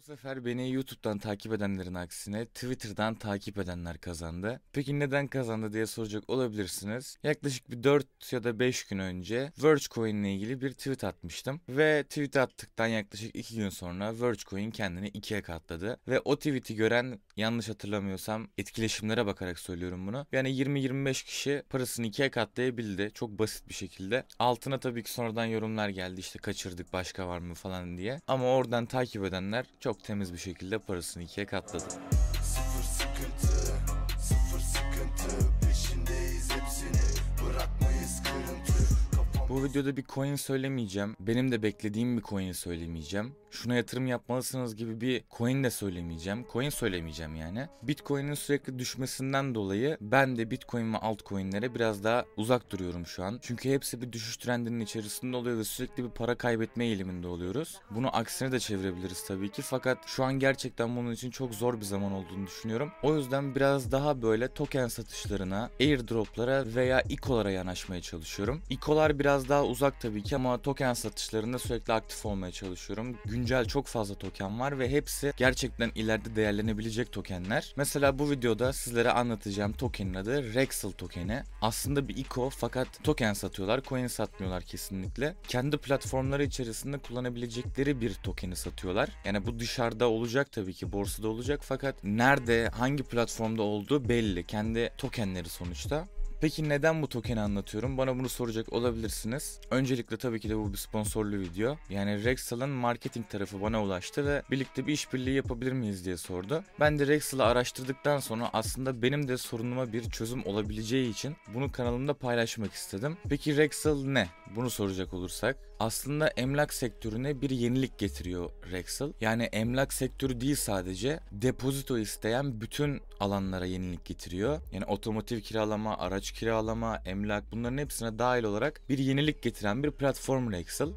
Bu sefer beni YouTube'dan takip edenlerin aksine Twitter'dan takip edenler kazandı. Peki neden kazandı diye soracak olabilirsiniz. Yaklaşık bir 4 ya da 5 gün önce Vergecoin ile ilgili bir tweet atmıştım. Ve tweet attıktan yaklaşık 2 gün sonra Vergecoin kendini ikiye katladı. Ve o tweet'i gören yanlış hatırlamıyorsam etkileşimlere bakarak söylüyorum bunu. Yani 20-25 kişi parasını ikiye katlayabildi. Çok basit bir şekilde. Altına tabii ki sonradan yorumlar geldi işte kaçırdık başka var mı falan diye. Ama oradan takip edenler çok çok temiz bir şekilde parasını ikiye katladı. Sıfır sıkıntı, sıfır sıkıntı, peşindeyiz hepsini, bırakmayız kırıntı. Bu videoda bir coin söylemeyeceğim. Benim de beklediğim bir coin söylemeyeceğim şuna yatırım yapmalısınız gibi bir coin de söylemeyeceğim. Coin söylemeyeceğim yani. Bitcoin'in sürekli düşmesinden dolayı ben de Bitcoin ve altcoin'lere biraz daha uzak duruyorum şu an. Çünkü hepsi bir düşüş trendinin içerisinde oluyor ve sürekli bir para kaybetme eğiliminde oluyoruz. Bunu aksine de çevirebiliriz tabii ki fakat şu an gerçekten bunun için çok zor bir zaman olduğunu düşünüyorum. O yüzden biraz daha böyle token satışlarına, airdroplara veya ikolara yanaşmaya çalışıyorum. İkolar biraz daha uzak tabii ki ama token satışlarında sürekli aktif olmaya çalışıyorum. Gün güncel çok fazla token var ve hepsi gerçekten ileride değerlenebilecek tokenler. Mesela bu videoda sizlere anlatacağım tokenin adı Rexel tokeni. Aslında bir ICO fakat token satıyorlar, coin satmıyorlar kesinlikle. Kendi platformları içerisinde kullanabilecekleri bir tokeni satıyorlar. Yani bu dışarıda olacak tabii ki borsada olacak fakat nerede hangi platformda olduğu belli. Kendi tokenleri sonuçta. Peki neden bu tokeni anlatıyorum? Bana bunu soracak olabilirsiniz. Öncelikle tabii ki de bu bir sponsorlu video. Yani Rexel'ın marketing tarafı bana ulaştı ve birlikte bir işbirliği yapabilir miyiz diye sordu. Ben de Rexel'ı araştırdıktan sonra aslında benim de sorunuma bir çözüm olabileceği için bunu kanalımda paylaşmak istedim. Peki Rexel ne? Bunu soracak olursak aslında emlak sektörüne bir yenilik getiriyor Rexel. Yani emlak sektörü değil sadece depozito isteyen bütün alanlara yenilik getiriyor. Yani otomotiv kiralama, araç kiralama, emlak bunların hepsine dahil olarak bir yenilik getiren bir platform Rexel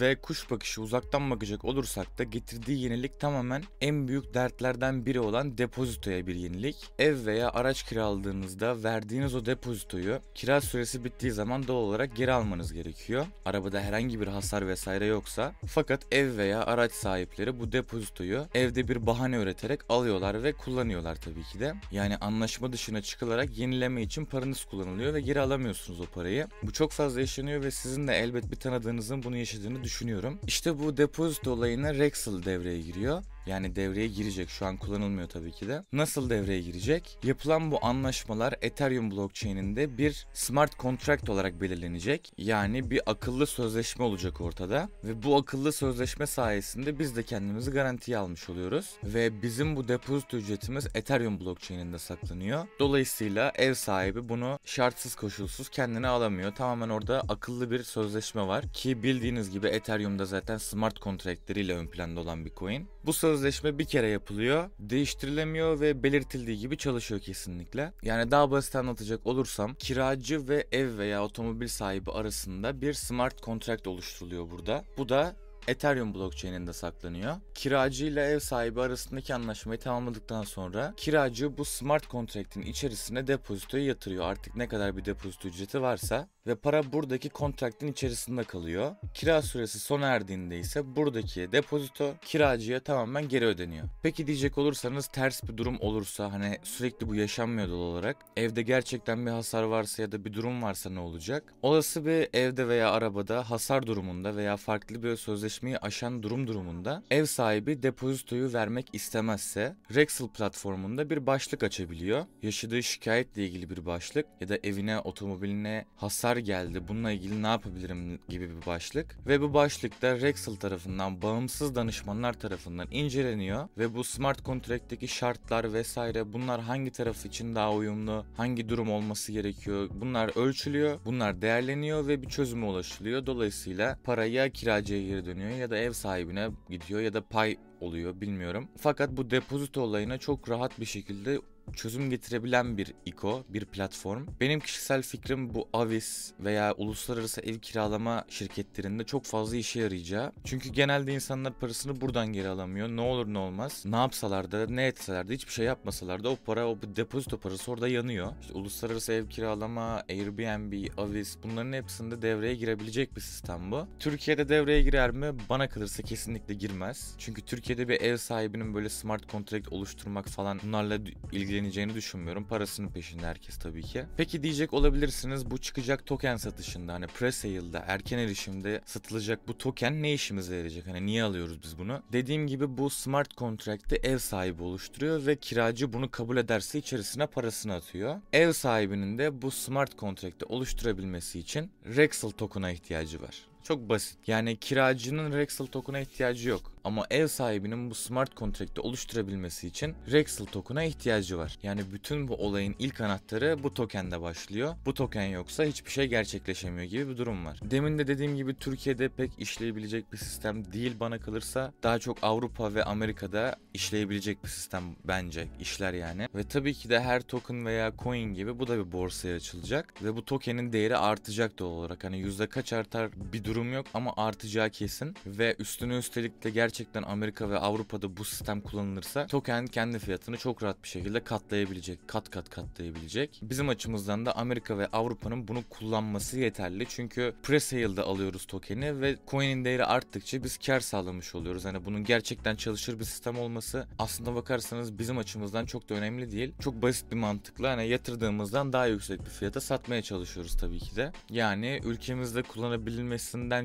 ve kuş bakışı uzaktan bakacak olursak da getirdiği yenilik tamamen en büyük dertlerden biri olan depozitoya bir yenilik. Ev veya araç kiraladığınızda verdiğiniz o depozitoyu kira süresi bittiği zaman doğal olarak geri almanız gerekiyor. Arabada herhangi bir hasar vesaire yoksa. Fakat ev veya araç sahipleri bu depozitoyu evde bir bahane üreterek alıyorlar ve kullanıyorlar tabii ki de. Yani anlaşma dışına çıkılarak yenileme için paranız kullanılıyor ve geri alamıyorsunuz o parayı. Bu çok fazla yaşanıyor ve sizin de elbet bir tanıdığınızın bunu yaşadığını düşünüyorum. İşte bu depozito olayına Rexel devreye giriyor. Yani devreye girecek. Şu an kullanılmıyor tabii ki de. Nasıl devreye girecek? Yapılan bu anlaşmalar Ethereum blockchain'inde bir smart contract olarak belirlenecek. Yani bir akıllı sözleşme olacak ortada ve bu akıllı sözleşme sayesinde biz de kendimizi garantiye almış oluyoruz ve bizim bu depozito ücretimiz Ethereum blockchain'inde saklanıyor. Dolayısıyla ev sahibi bunu şartsız koşulsuz kendine alamıyor. Tamamen orada akıllı bir sözleşme var ki bildiğiniz gibi Ethereum'da zaten smart kontraktleriyle ön planda olan bir coin. Bu sözleşme bir kere yapılıyor, değiştirilemiyor ve belirtildiği gibi çalışıyor kesinlikle. Yani daha basit anlatacak olursam kiracı ve ev veya otomobil sahibi arasında bir smart contract oluşturuluyor burada. Bu da Ethereum blockchain'inde saklanıyor. Kiracı ile ev sahibi arasındaki anlaşmayı tamamladıktan sonra kiracı bu smart contract'in içerisine depozitoyu yatırıyor. Artık ne kadar bir depozito ücreti varsa ve para buradaki kontraktin içerisinde kalıyor. Kira süresi sona erdiğinde ise buradaki depozito kiracıya tamamen geri ödeniyor. Peki diyecek olursanız ters bir durum olursa hani sürekli bu yaşanmıyor doğal olarak evde gerçekten bir hasar varsa ya da bir durum varsa ne olacak? Olası bir evde veya arabada hasar durumunda veya farklı bir sözleşme anlaşmayı aşan durum durumunda ev sahibi depozitoyu vermek istemezse Rexel platformunda bir başlık açabiliyor. Yaşadığı şikayetle ilgili bir başlık ya da evine otomobiline hasar geldi bununla ilgili ne yapabilirim gibi bir başlık ve bu başlıkta Rexel tarafından bağımsız danışmanlar tarafından inceleniyor ve bu smart contract'teki şartlar vesaire bunlar hangi taraf için daha uyumlu, hangi durum olması gerekiyor bunlar ölçülüyor, bunlar değerleniyor ve bir çözüme ulaşılıyor. Dolayısıyla paraya kiracıya geri dönüyor dönüyor ya da ev sahibine gidiyor ya da pay oluyor bilmiyorum. Fakat bu depozito olayına çok rahat bir şekilde çözüm getirebilen bir İKO, bir platform. Benim kişisel fikrim bu Avis veya uluslararası ev kiralama şirketlerinde çok fazla işe yarayacağı. Çünkü genelde insanlar parasını buradan geri alamıyor. Ne olur ne olmaz. Ne yapsalar da ne etseler de hiçbir şey yapmasalar da o para o depozito parası orada yanıyor. İşte uluslararası ev kiralama, Airbnb, Avis bunların hepsinde devreye girebilecek bir sistem bu. Türkiye'de devreye girer mi? Bana kalırsa kesinlikle girmez. Çünkü Türkiye'de bir ev sahibinin böyle smart contract oluşturmak falan bunlarla ilgili etkileneceğini düşünmüyorum. Parasının peşinde herkes tabii ki. Peki diyecek olabilirsiniz bu çıkacak token satışında hani pre-sale'da erken erişimde satılacak bu token ne işimize yarayacak? Hani niye alıyoruz biz bunu? Dediğim gibi bu smart contract'te ev sahibi oluşturuyor ve kiracı bunu kabul ederse içerisine parasını atıyor. Ev sahibinin de bu smart contract'te oluşturabilmesi için Rexel token'a ihtiyacı var. Çok basit. Yani kiracının Rexel token'a ihtiyacı yok. Ama ev sahibinin bu smart kontrakti oluşturabilmesi için Rexel token'a ihtiyacı var. Yani bütün bu olayın ilk anahtarı bu tokende başlıyor. Bu token yoksa hiçbir şey gerçekleşemiyor gibi bir durum var. Demin de dediğim gibi Türkiye'de pek işleyebilecek bir sistem değil bana kalırsa. Daha çok Avrupa ve Amerika'da işleyebilecek bir sistem bence işler yani. Ve tabii ki de her token veya coin gibi bu da bir borsaya açılacak ve bu tokenin değeri artacak doğal olarak. Hani yüzde kaç artar bir durum yok ama artacağı kesin ve üstüne üstelik de gerçekten gerçekten Amerika ve Avrupa'da bu sistem kullanılırsa token kendi fiyatını çok rahat bir şekilde katlayabilecek. Kat kat katlayabilecek. Bizim açımızdan da Amerika ve Avrupa'nın bunu kullanması yeterli. Çünkü pre presale'da alıyoruz tokeni ve coin'in değeri arttıkça biz kar sağlamış oluyoruz. Hani bunun gerçekten çalışır bir sistem olması aslında bakarsanız bizim açımızdan çok da önemli değil. Çok basit bir mantıkla hani yatırdığımızdan daha yüksek bir fiyata satmaya çalışıyoruz tabii ki de. Yani ülkemizde kullanabilir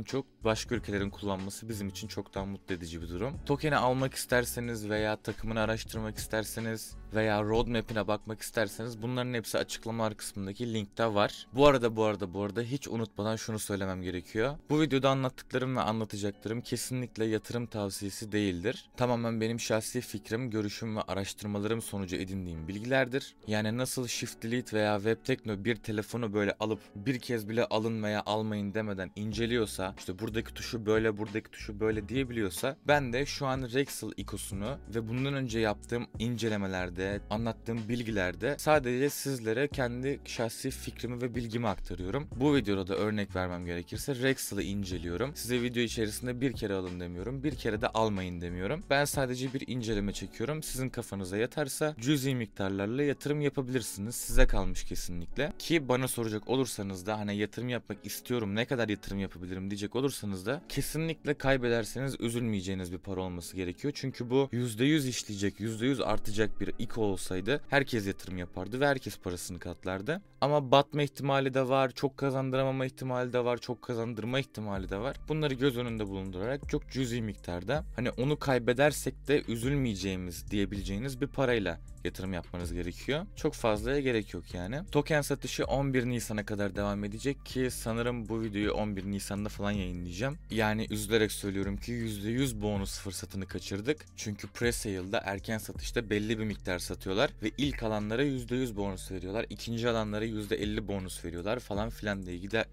çok başka ülkelerin kullanması bizim için çok daha mutlu edici bir durum. Token'i almak isterseniz veya takımını araştırmak isterseniz veya roadmap'ine bakmak isterseniz bunların hepsi açıklamalar kısmındaki linkte var. Bu arada bu arada bu arada hiç unutmadan şunu söylemem gerekiyor. Bu videoda anlattıklarım ve anlatacaklarım kesinlikle yatırım tavsiyesi değildir. Tamamen benim şahsi fikrim, görüşüm ve araştırmalarım sonucu edindiğim bilgilerdir. Yani nasıl Shift Delete veya Web Tekno bir telefonu böyle alıp bir kez bile alın veya almayın demeden inceliyorsa, işte buradaki tuşu böyle, buradaki tuşu böyle diyebiliyorsa ben de şu an Rexel ikosunu ve bundan önce yaptığım incelemelerde de anlattığım bilgilerde sadece sizlere kendi şahsi fikrimi ve bilgimi aktarıyorum. Bu videoda da örnek vermem gerekirse Rexel'ı inceliyorum. Size video içerisinde bir kere alın demiyorum. Bir kere de almayın demiyorum. Ben sadece bir inceleme çekiyorum. Sizin kafanıza yatarsa cüzi miktarlarla yatırım yapabilirsiniz. Size kalmış kesinlikle. Ki bana soracak olursanız da hani yatırım yapmak istiyorum ne kadar yatırım yapabilirim diyecek olursanız da kesinlikle kaybederseniz üzülmeyeceğiniz bir para olması gerekiyor. Çünkü bu %100 işleyecek, %100 artacak bir Amerika olsaydı herkes yatırım yapardı ve herkes parasını katlardı. Ama batma ihtimali de var, çok kazandıramama ihtimali de var, çok kazandırma ihtimali de var. Bunları göz önünde bulundurarak çok cüzi miktarda hani onu kaybedersek de üzülmeyeceğimiz diyebileceğiniz bir parayla yatırım yapmanız gerekiyor. Çok fazlaya gerek yok yani. Token satışı 11 Nisan'a kadar devam edecek ki sanırım bu videoyu 11 Nisan'da falan yayınlayacağım. Yani üzülerek söylüyorum ki %100 bonus fırsatını kaçırdık. Çünkü pre-sale'da erken satışta belli bir miktar satıyorlar ve ilk alanlara %100 bonus veriyorlar. ikinci alanlara %50 bonus veriyorlar falan filan diye gider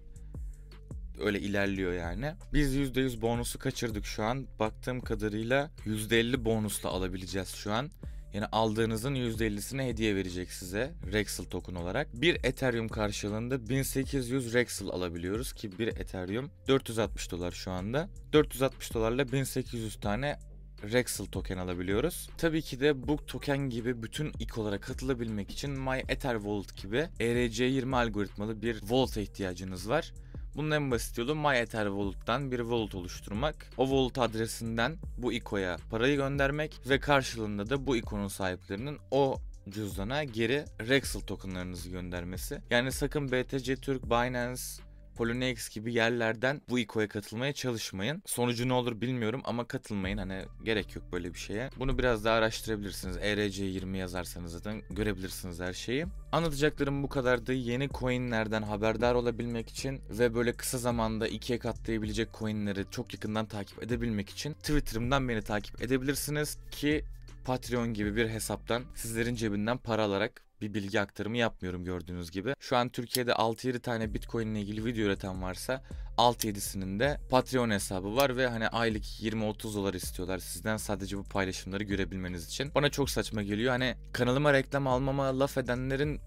öyle ilerliyor yani. Biz %100 bonusu kaçırdık şu an. Baktığım kadarıyla %50 bonusla alabileceğiz şu an. Yani aldığınızın %50'sini hediye verecek size Rexel token olarak. Bir Ethereum karşılığında 1800 Rexel alabiliyoruz ki bir Ethereum 460 dolar şu anda. 460 dolarla 1800 tane Rexel token alabiliyoruz. Tabii ki de bu token gibi bütün ikolara katılabilmek için My Ether Wallet gibi ERC20 algoritmalı bir wallet'a ihtiyacınız var. Bunun en basit yolu MyEther Wallet'tan bir wallet oluşturmak. O wallet adresinden bu ICO'ya parayı göndermek ve karşılığında da bu ICO'nun sahiplerinin o cüzdana geri Rexel tokenlarınızı göndermesi. Yani sakın BTC Türk, Binance, Poloniex gibi yerlerden bu İKO'ya katılmaya çalışmayın. Sonucu ne olur bilmiyorum ama katılmayın. Hani gerek yok böyle bir şeye. Bunu biraz daha araştırabilirsiniz. ERC20 yazarsanız zaten görebilirsiniz her şeyi. Anlatacaklarım bu kadardı. Yeni coinlerden haberdar olabilmek için ve böyle kısa zamanda ikiye katlayabilecek coinleri çok yakından takip edebilmek için Twitter'ımdan beni takip edebilirsiniz ki Patreon gibi bir hesaptan sizlerin cebinden para alarak bir bilgi aktarımı yapmıyorum gördüğünüz gibi. Şu an Türkiye'de 6-7 tane Bitcoin ile ilgili video üreten varsa 6-7'sinin de Patreon hesabı var ve hani aylık 20-30 dolar istiyorlar sizden sadece bu paylaşımları görebilmeniz için. Bana çok saçma geliyor. Hani kanalıma reklam almama laf edenlerin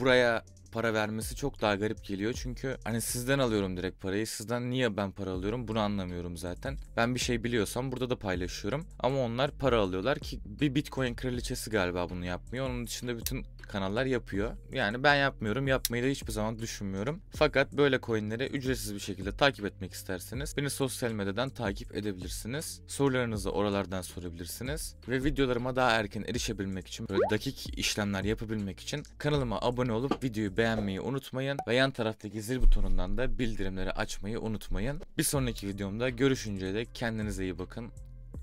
buraya para vermesi çok daha garip geliyor. Çünkü hani sizden alıyorum direkt parayı. Sizden niye ben para alıyorum bunu anlamıyorum zaten. Ben bir şey biliyorsam burada da paylaşıyorum. Ama onlar para alıyorlar ki bir Bitcoin kraliçesi galiba bunu yapmıyor. Onun dışında bütün kanallar yapıyor. Yani ben yapmıyorum. Yapmayı da hiçbir zaman düşünmüyorum. Fakat böyle coinleri ücretsiz bir şekilde takip etmek isterseniz beni sosyal medyadan takip edebilirsiniz. Sorularınızı oralardan sorabilirsiniz. Ve videolarıma daha erken erişebilmek için böyle dakik işlemler yapabilmek için kanalıma abone olup videoyu beğenmeyi beğenmeyi unutmayın ve yan taraftaki zil butonundan da bildirimleri açmayı unutmayın. Bir sonraki videomda görüşünceye dek kendinize iyi bakın.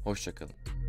Hoşçakalın.